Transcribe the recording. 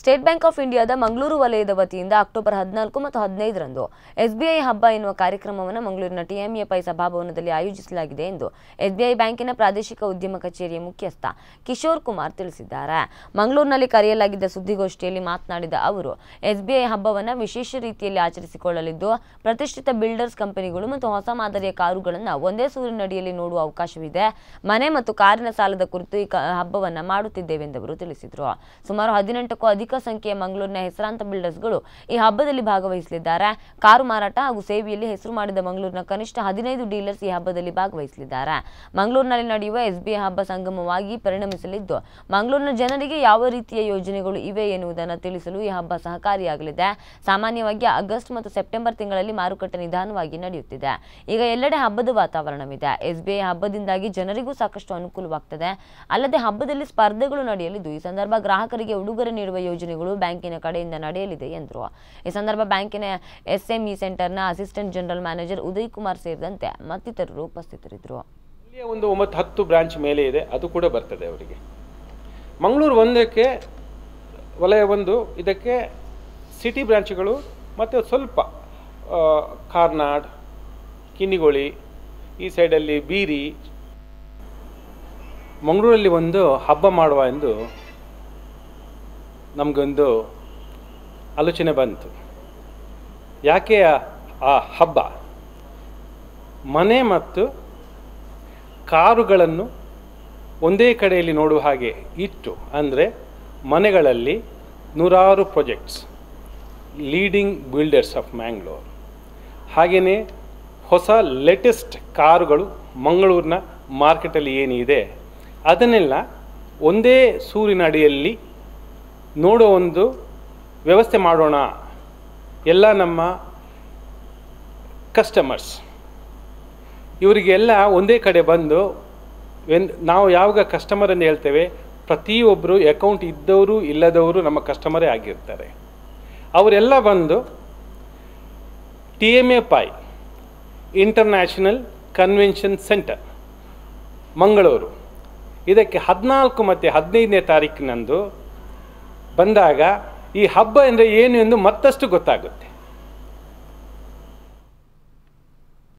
state bank of ಇಂಡಿಯಾದ ಮಂಗಳೂರು ವಲಯದ ವತಿಯಿಂದ ಅಕ್ಟೋಬರ್ ಹದಿನಾಲ್ಕು ಮತ್ತು ಹದಿನೈದರಂದು ಎಸ್ಬಿಐ ಹಬ್ಬ ಎನ್ನುವ ಕಾರ್ಯಕ್ರಮವನ್ನು ಮಂಗಳೂರಿನ ಟಿಎಂಎ ಪೈ ಸಭಾಭವನದಲ್ಲಿ ಆಯೋಜಿಸಲಾಗಿದೆ ಎಂದು ಎಸ್ಬಿಐ ಬ್ಯಾಂಕಿನ ಪ್ರಾದೇಶಿಕ ಉದ್ಯಮ ಕಚೇರಿಯ ಮುಖ್ಯಸ್ಥ ಕಿಶೋರ್ ಕುಮಾರ್ ತಿಳಿಸಿದ್ದಾರೆ ಮಂಗಳೂರಿನಲ್ಲಿ ಕರೆಯಲಾಗಿದ್ದ ಸುದ್ದಿಗೋಷ್ಠಿಯಲ್ಲಿ ಮಾತನಾಡಿದ ಅವರು ಎಸ್ಬಿಐ ಹಬ್ಬವನ್ನು ವಿಶೇಷ ರೀತಿಯಲ್ಲಿ ಆಚರಿಸಿಕೊಳ್ಳಲಿದ್ದು ಪ್ರತಿಷ್ಠಿತ ಬಿಲ್ಡರ್ಸ್ ಕಂಪನಿಗಳು ಮತ್ತು ಹೊಸ ಮಾದರಿಯ ಕಾರುಗಳನ್ನು ಒಂದೇ ಸೂರಿನಡಿಯಲ್ಲಿ ನೋಡುವ ಅವಕಾಶವಿದೆ ಮನೆ ಮತ್ತು ಕಾರಿನ ಸಾಲದ ಕುರಿತು ಈ ಹಬ್ಬವನ್ನು ಅವರು ತಿಳಿಸಿದರು ಸುಮಾರು ಹದಿನೆಂಟಕ್ಕೂ ಅಧಿಕ ಸಂಖ್ಯೆಯ ಮಂಗಳೂರಿನ ಹೆಸರಾಂತ ಬಿಲ್ಡರ್ಸ್ಗಳು ಈ ಹಬ್ಬದಲ್ಲಿ ಭಾಗವಹಿಸಲಿದ್ದಾರೆ ಕಾರು ಮಾರಾಟ ಹಾಗೂ ಸೇವೆಯಲ್ಲಿ ಹೆಸರು ಮಾಡಿದ ಮಂಗಳೂರಿನ ಕನಿಷ್ಠ ಹದಿನೈದು ಡೀಲರ್ಸ್ ಈ ಹಬ್ಬದಲ್ಲಿ ಭಾಗವಹಿಸಲಿದ್ದಾರೆ ಮಂಗಳೂರಿನಲ್ಲಿ ನಡೆಯುವ ಎಸ್ಬಿಐ ಹಬ್ಬ ಸಂಗಮವಾಗಿ ಪರಿಣಮಿಸಲಿದ್ದು ಮಂಗಳೂರಿನ ಜನರಿಗೆ ಯಾವ ರೀತಿಯ ಯೋಜನೆಗಳು ಇವೆ ಎನ್ನುವುದನ್ನು ತಿಳಿಸಲು ಈ ಹಬ್ಬ ಸಹಕಾರಿಯಾಗಲಿದೆ ಸಾಮಾನ್ಯವಾಗಿ ಆಗಸ್ಟ್ ಮತ್ತು ಸೆಪ್ಟೆಂಬರ್ ತಿಂಗಳಲ್ಲಿ ಮಾರುಕಟ್ಟೆ ನಿಧಾನವಾಗಿ ನಡೆಯುತ್ತಿದೆ ಈಗ ಎಲ್ಲೆಡೆ ಹಬ್ಬದ ವಾತಾವರಣವಿದೆ ಎಸ್ಬಿಐ ಹಬ್ಬದಿಂದಾಗಿ ಜನರಿಗೂ ಸಾಕಷ್ಟು ಅನುಕೂಲವಾಗ್ತದೆ ಅಲ್ಲದೆ ಹಬ್ಬದಲ್ಲಿ ಸ್ಪರ್ಧೆಗಳು ನಡೆಯಲಿದ್ದು ಈ ಸಂದರ್ಭ ಗ್ರಾಹಕರಿಗೆ ಉಡುಗೊರೆ ನೀಡುವ ಯೋಜನೆಗಳು ಬ್ಯಾಂಕಿನ ಕಡೆಯಿಂದ ನಡೆಯಲಿದೆ ಎಂದರು ಈ ಸಂದರ್ಭ ಬ್ಯಾಂಕಿನ ಎಸ್ಎಂಇ ಸೆಂಟರ್ನ assistant general manager Uday Kumar ಸೇರಿದಂತೆ ಮತ್ತಿತರರು ಉಪಸ್ಥಿತರಿದ್ದರು ಒಂದು ಒಂಬತ್ತು ಹತ್ತು ಬ್ರಾಂಚ್ ಮೇಲೆ ಇದೆ ಅದು ಕೂಡ ಬರ್ತದೆ ಅವರಿಗೆ ಮಂಗಳೂರು ಒಂದಕ್ಕೆ ವಲಯ ಒಂದು ಇದಕ್ಕೆ ಸಿಟಿ ಬ್ರಾಂಚ್ಗಳು ಮತ್ತು ಸ್ವಲ್ಪ ಕಾರ್ನಾಡ್ ಕಿನ್ನಿಗೋಳಿ ಈ ಸೈಡಲ್ಲಿ ಬೀರಿ ಮಂಗಳೂರಲ್ಲಿ ಒಂದು ಹಬ್ಬ ಮಾಡುವ ಎಂದು ನಮಗೊಂದು ಆಲೋಚನೆ ಬಂತು ಯಾಕೆ ಆ ಹಬ್ಬ ಮನೆ ಮತ್ತು ಕಾರುಗಳನ್ನು ಒಂದೇ ಕಡೆಯಲ್ಲಿ ನೋಡುವ ಹಾಗೆ ಇತ್ತು ಅಂದರೆ ಮನೆಗಳಲ್ಲಿ ನೂರಾರು projects leading builders of Mangalore ಹಾಗೆಯೇ ಹೊಸ ಲೇಟೆಸ್ಟ್ ಕಾರುಗಳು ಮಂಗಳೂರಿನ ಮಾರ್ಕೆಟಲ್ಲಿ ಏನಿದೆ ಅದನ್ನೆಲ್ಲ ಒಂದೇ ಸೂರಿನ ಅಡಿಯಲ್ಲಿ ನೋಡೋ ಒಂದು ವ್ಯವಸ್ಥೆ ಮಾಡೋಣ ಎಲ್ಲ ನಮ್ಮ ಕಸ್ಟಮರ್ಸ್ ಇವರಿಗೆಲ್ಲ ಒಂದೇ ಕಡೆ ಬಂದು ವೆನ್ ನಾವು ಯಾವಾಗ ಕಸ್ಟಮರನ್ನು ಹೇಳ್ತೇವೆ ಪ್ರತಿಯೊಬ್ಬರು ಅಕೌಂಟ್ ಇದ್ದವರು ಇಲ್ಲದವರು ನಮ್ಮ ಕಸ್ಟಮರೇ ಆಗಿರ್ತಾರೆ ಅವರೆಲ್ಲ ಬಂದು T M A Pai international convention centre Mangaluru ಇದಕ್ಕೆ ಹದಿನಾಲ್ಕು ಮತ್ತು ಹದಿನೈದನೇ ತಾರೀಕಿನಂದು ಬಂದಾಗ ಈ ಹಬ್ಬ ಅಂದರೆ ಏನು ಎಂದು ಮತ್ತಷ್ಟು ಗೊತ್ತಾಗುತ್ತೆ